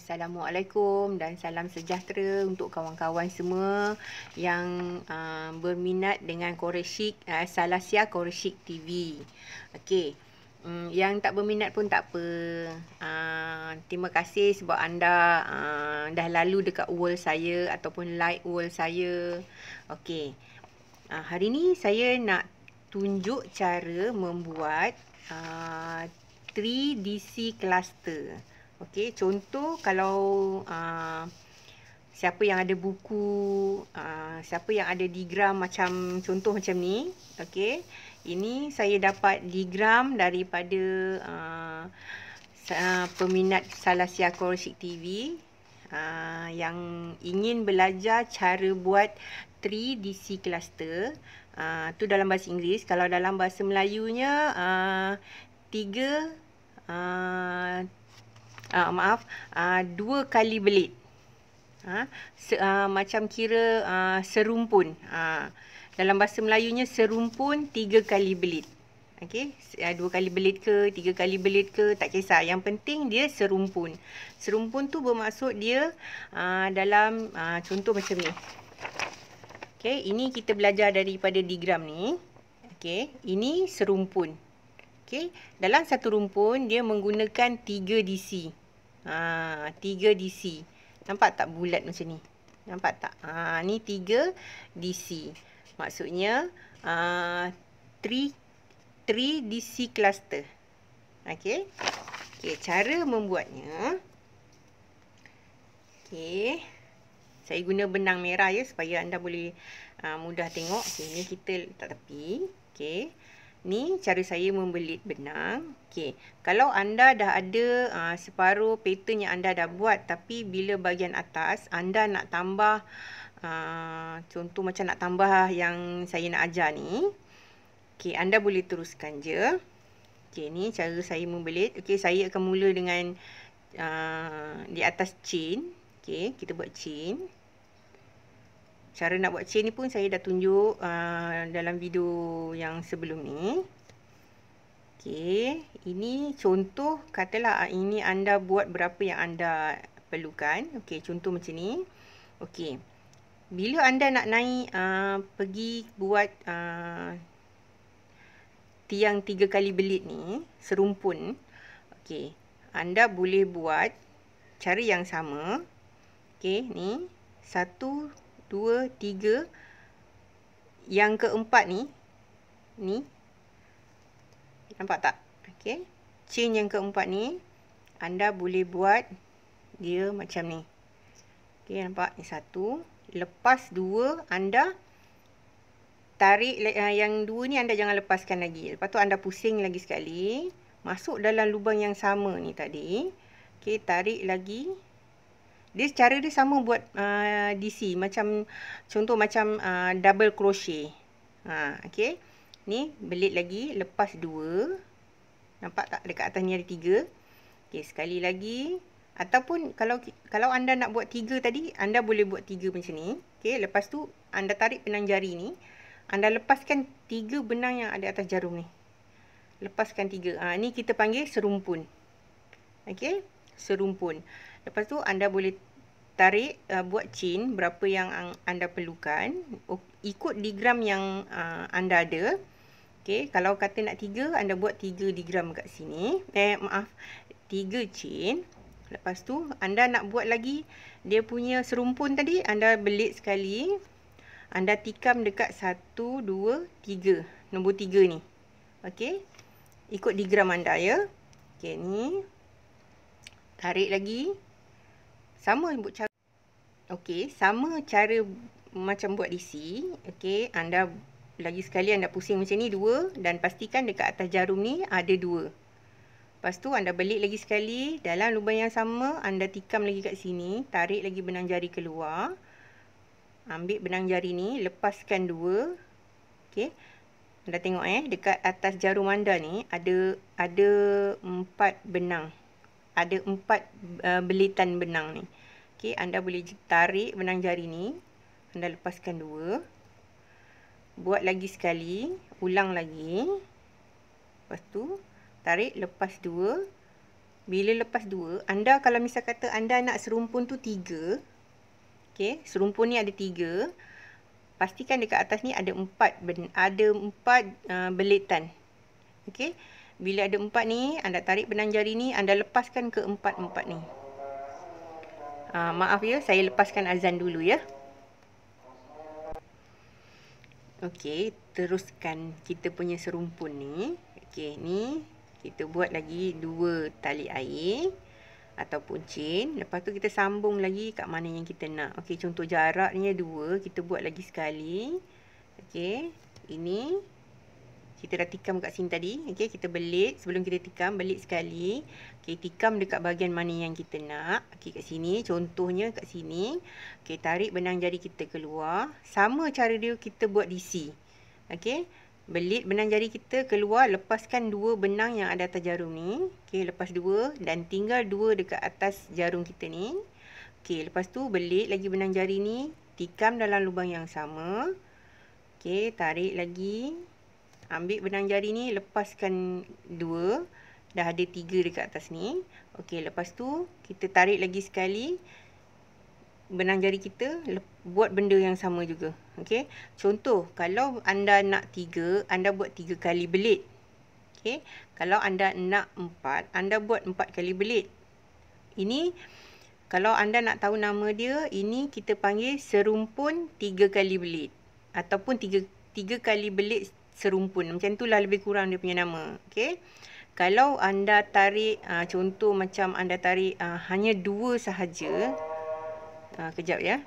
Assalamualaikum dan salam sejahtera untuk kawan-kawan semua yang uh, berminat dengan Koreshik uh, eh, Salasia Koreshik TV. Okey. Um, yang tak berminat pun tak apa. Uh, terima kasih sebab anda uh, dah lalu dekat wall saya ataupun like wall saya. Okey. Uh, hari ni saya nak tunjuk cara membuat uh, 3DC cluster. Okey, contoh kalau uh, siapa yang ada buku, uh, siapa yang ada digram macam contoh macam ni, okey. Ini saya dapat digram daripada uh, uh, peminat Salasia Korsik TV uh, yang ingin belajar cara buat 3DC cluster. Uh, tu dalam bahasa Inggeris. Kalau dalam bahasa Melayunya, uh, tiga uh, uh, maaf uh, dua kali belit ha se- uh, macam kira uh, serumpun uh, dalam bahasa Melayunya serumpun tiga kali belit okey dua kali belit ke tiga kali belit ke tak kisah yang penting dia serumpun serumpun tu bermaksud dia uh, dalam uh, contoh macam ni okey ini kita belajar daripada digram ni okey ini serumpun Okay. Dalam satu rumpun, dia menggunakan tiga DC. Ha, tiga DC. Nampak tak bulat macam ni? Nampak tak? Ha, ni tiga DC. Maksudnya, ha, three three DC cluster. Okay. Okay, cara membuatnya. Okay. Saya guna benang merah ya, supaya anda boleh ha, mudah tengok. Okay, ni kita letak tepi. Okay. Ni cara saya membelit benang. Okey, kalau anda dah ada uh, separuh pattern yang anda dah buat tapi bila bahagian atas anda nak tambah uh, contoh macam nak tambah yang saya nak ajar ni. Okey, anda boleh teruskan je. Okey, ni cara saya membelit. Okey, saya akan mula dengan uh, di atas chain. Okey, kita buat chain cara nak buat chain ni pun saya dah tunjuk uh, dalam video yang sebelum ni Okay, ini contoh katalah ah, ini anda buat berapa yang anda perlukan Okay, contoh macam ni Okay, bila anda nak naik uh, pergi buat uh, tiang tiga kali belit ni Serumpun Okay, anda boleh buat cara yang sama Okay, ni Satu dua, tiga. Yang keempat ni, ni, nampak tak? Okay, chain yang keempat ni, anda boleh buat dia macam ni. Okay, nampak? Ni satu, lepas dua, anda tarik eh, yang dua ni anda jangan lepaskan lagi. Lepas tu anda pusing lagi sekali, masuk dalam lubang yang sama ni tadi. Okay, tarik lagi dia cara dia sama buat uh, DC macam contoh macam uh, double crochet. Ha okey. Ni belit lagi lepas dua, Nampak tak dekat atas ni ada tiga. Okey sekali lagi ataupun kalau kalau anda nak buat tiga tadi anda boleh buat tiga macam ni. Okey lepas tu anda tarik benang jari ni anda lepaskan tiga benang yang ada atas jarum ni. Lepaskan tiga. Ha ni kita panggil serumpun. Okey serumpun. Lepas tu anda boleh tarik uh, buat chain berapa yang anda perlukan ikut di yang uh, anda ada. Okey, kalau kata nak tiga anda buat tiga di gram sini. Eh maaf, tiga chain. Lepas tu anda nak buat lagi dia punya serumpun tadi anda belit sekali. Anda tikam dekat satu dua tiga Nombor tiga ni. Okey. Ikut di anda ya. Okey ni. Tarik lagi sama buat cara okey sama cara macam buat DC okey anda lagi sekali anda pusing macam ni dua dan pastikan dekat atas jarum ni ada dua lepas tu anda belik lagi sekali dalam lubang yang sama anda tikam lagi kat sini tarik lagi benang jari keluar ambil benang jari ni lepaskan dua okey anda tengok eh dekat atas jarum anda ni ada ada empat benang ada empat uh, belitan benang ni. Okey, anda boleh tarik benang jari ni. Anda lepaskan dua. Buat lagi sekali. Ulang lagi. Lepas tu, tarik, lepas dua. Bila lepas dua, anda kalau misal kata anda nak serumpun tu tiga. Okey, serumpun ni ada tiga. Pastikan dekat atas ni ada empat, ada empat uh, belitan. Okey. Bila ada empat ni, anda tarik benang jari ni, anda lepaskan ke empat-empat ni. Ha, maaf ya, saya lepaskan azan dulu ya. Okey, teruskan kita punya serumpun ni. Okey, ni kita buat lagi dua tali air ataupun chain. Lepas tu kita sambung lagi kat mana yang kita nak. Okey, contoh jaraknya dua, kita buat lagi sekali. Okey, ini kita dah tikam kat sini tadi okey kita belit sebelum kita tikam belit sekali okey tikam dekat bahagian mana yang kita nak okey kat sini contohnya kat sini okey tarik benang jari kita keluar sama cara dia kita buat DC okey belit benang jari kita keluar lepaskan dua benang yang ada atas jarum ni okey lepas dua dan tinggal dua dekat atas jarum kita ni okey lepas tu belit lagi benang jari ni tikam dalam lubang yang sama okey tarik lagi Ambil benang jari ni, lepaskan dua. Dah ada tiga dekat atas ni. Okey, lepas tu kita tarik lagi sekali benang jari kita buat benda yang sama juga. Okey. Contoh, kalau anda nak tiga, anda buat tiga kali belit. Okey. Kalau anda nak empat, anda buat empat kali belit. Ini, kalau anda nak tahu nama dia, ini kita panggil serumpun tiga kali belit. Ataupun tiga, tiga kali belit serumpun. Macam tu lah lebih kurang dia punya nama. Okay. Kalau anda tarik, uh, contoh macam anda tarik uh, hanya dua sahaja. Uh, kejap ya.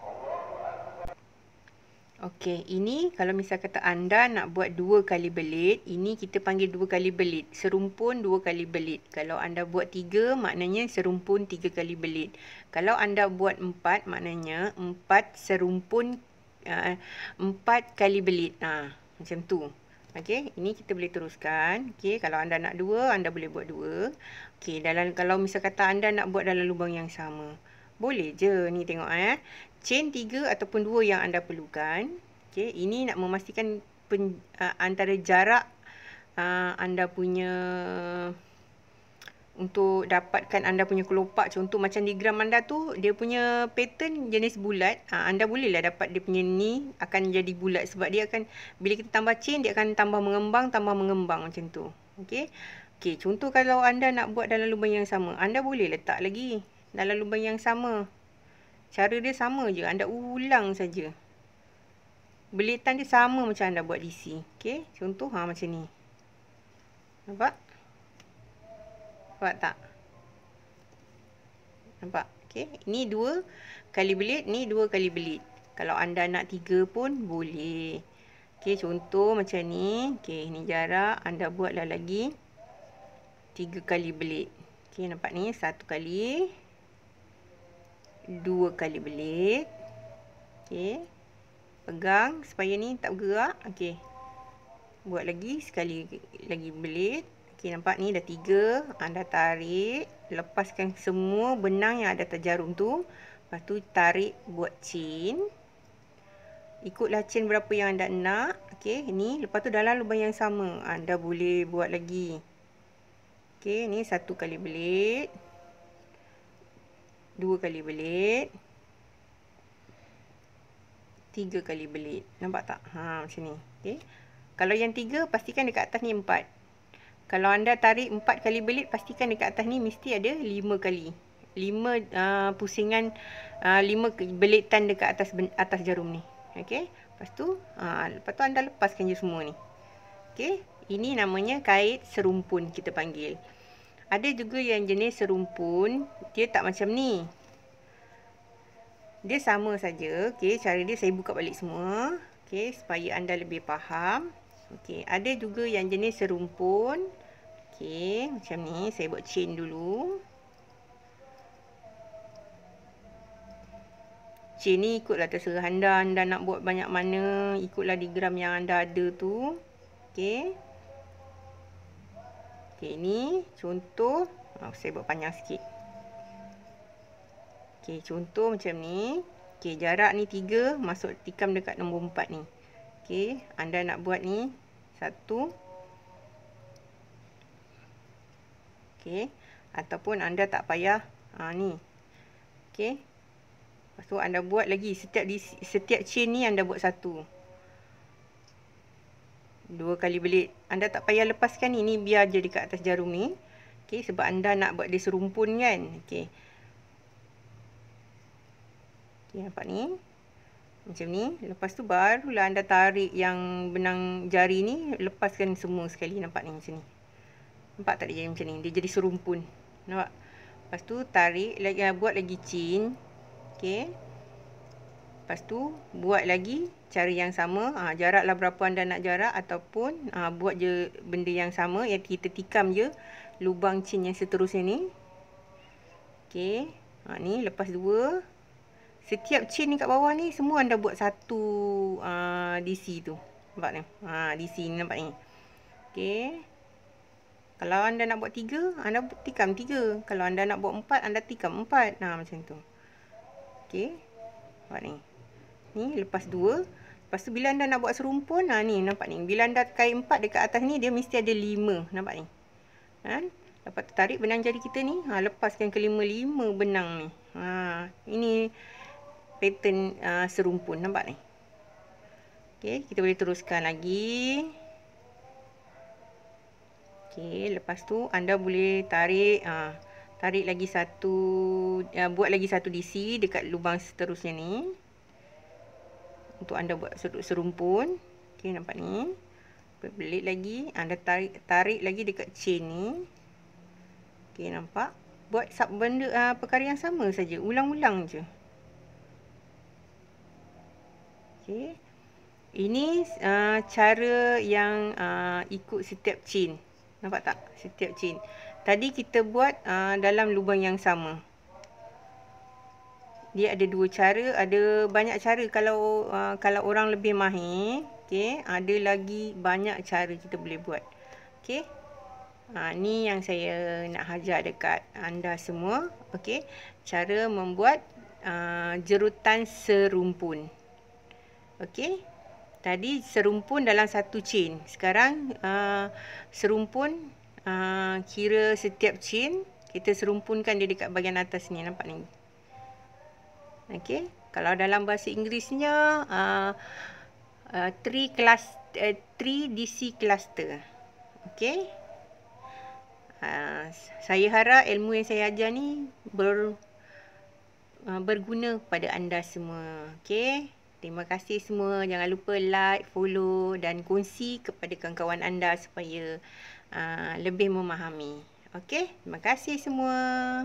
Okey, ini kalau misal kata anda nak buat dua kali belit, ini kita panggil dua kali belit. Serumpun dua kali belit. Kalau anda buat tiga, maknanya serumpun tiga kali belit. Kalau anda buat empat, maknanya empat serumpun uh, empat kali belit. Ah, macam tu. Okey, ini kita boleh teruskan. Okey, kalau anda nak dua, anda boleh buat dua. Okey, dalam kalau misal kata anda nak buat dalam lubang yang sama. Boleh je. Ni tengok eh. Chain tiga ataupun dua yang anda perlukan. Okey, ini nak memastikan pen, uh, antara jarak uh, anda punya untuk dapatkan anda punya kelopak contoh macam diagram anda tu dia punya pattern jenis bulat ah, anda bolehlah dapat dia punya ni akan jadi bulat sebab dia akan bila kita tambah chain dia akan tambah mengembang tambah mengembang macam tu okey okey contoh kalau anda nak buat dalam lubang yang sama anda boleh letak lagi dalam lubang yang sama cara dia sama je anda ulang saja belitan dia sama macam anda buat DC okey contoh ha macam ni nampak Nampak tak? Nampak? Okay. Ini dua kali belit. Ni dua kali belit. Kalau anda nak tiga pun boleh. Okay. Contoh macam ni. Okay. Ini jarak. Anda buatlah lagi. Tiga kali belit. Okay. Nampak ni? Satu kali. Dua kali belit. Okay. Pegang supaya ni tak bergerak. Okay. Buat lagi. Sekali lagi belit. Okey nampak ni dah tiga. Anda tarik. Lepaskan semua benang yang ada terjarum tu. Lepas tu tarik buat chain. Ikutlah chain berapa yang anda nak. Okey ni. Lepas tu dalam lubang yang sama. Anda boleh buat lagi. Okey ni satu kali belit. Dua kali belit. Tiga kali belit. Nampak tak? Ha macam ni. Okey. Kalau yang tiga pastikan dekat atas ni empat kalau anda tarik empat kali belit pastikan dekat atas ni mesti ada lima kali lima uh, pusingan uh, belitan dekat atas atas jarum ni okey lepas tu uh, lepas tu anda lepaskan je semua ni okey ini namanya kait serumpun kita panggil ada juga yang jenis serumpun dia tak macam ni dia sama saja okey cara dia saya buka balik semua okey supaya anda lebih faham Okey, ada juga yang jenis serumpun. Okey, macam ni saya buat chain dulu. Chain ni ikutlah terserah anda. Anda nak buat banyak mana, ikutlah di gram yang anda ada tu. Okey. Okey, ni contoh. Oh, saya buat panjang sikit. Okey, contoh macam ni. Okey, jarak ni 3 masuk tikam dekat nombor 4 ni. Okey, anda nak buat ni satu Okey, ataupun anda tak payah ha, ni. Okey. Lepas tu anda buat lagi setiap di, setiap chain ni anda buat satu. Dua kali belit. Anda tak payah lepaskan ni. Ni biar je dekat atas jarum ni. Okey, sebab anda nak buat dia serumpun kan. Okey. Okey, nampak ni. Macam ni. Lepas tu barulah anda tarik yang benang jari ni. Lepaskan semua sekali. Nampak ni macam ni. Nampak tak dia jadi macam ni. Dia jadi serumpun. Nampak? Lepas tu tarik. Ah, buat lagi chin. Okay. Lepas tu buat lagi cara yang sama. Ha, jaraklah berapa anda nak jarak. Ataupun ha, buat je benda yang sama. Yang kita tikam je. Lubang chin yang seterusnya ni. Okay. Ha, ni lepas dua. Lepas Setiap chain ni kat bawah ni semua anda buat satu uh, ah, DC tu. Nampak ni? Ha, ah, DC ni nampak ni. Okay. Kalau anda nak buat tiga, anda tikam tiga. Kalau anda nak buat empat, anda tikam empat. Nah macam tu. Okay. Nampak ni? Ni lepas dua. Lepas tu bila anda nak buat serumpun, ha, ni nampak ni. Bila anda kait empat dekat atas ni, dia mesti ada lima. Nampak ni? Ha? Kan? dapat tu tarik benang jari kita ni. Ha, lepaskan kelima-lima benang ni. Ha, ini pattern uh, serumpun nampak ni ok kita boleh teruskan lagi ok lepas tu anda boleh tarik uh, tarik lagi satu uh, buat lagi satu DC dekat lubang seterusnya ni untuk anda buat serumpun ok nampak ni belit lagi anda tarik tarik lagi dekat chain ni ok nampak buat sub benda uh, perkara yang sama saja ulang-ulang je Okey. Ini uh, cara yang uh, ikut setiap chain. Nampak tak? Setiap chain. Tadi kita buat uh, dalam lubang yang sama. Dia ada dua cara, ada banyak cara kalau uh, kalau orang lebih mahir, okey, ada lagi banyak cara kita boleh buat. Okey. Ha, ni yang saya nak hajar dekat anda semua okay. Cara membuat uh, jerutan serumpun Okey. Tadi serumpun dalam satu chain. Sekarang uh, serumpun uh, kira setiap chain. Kita serumpunkan dia dekat bahagian atas ni. Nampak ni. Okey. Kalau dalam bahasa Inggerisnya. Uh, uh, three class, uh, three DC cluster. Okey. Uh, saya harap ilmu yang saya ajar ni ber, uh, berguna kepada anda semua. Okey. Terima kasih semua. Jangan lupa like, follow dan kongsi kepada kawan-kawan anda supaya uh, lebih memahami. Okey, terima kasih semua.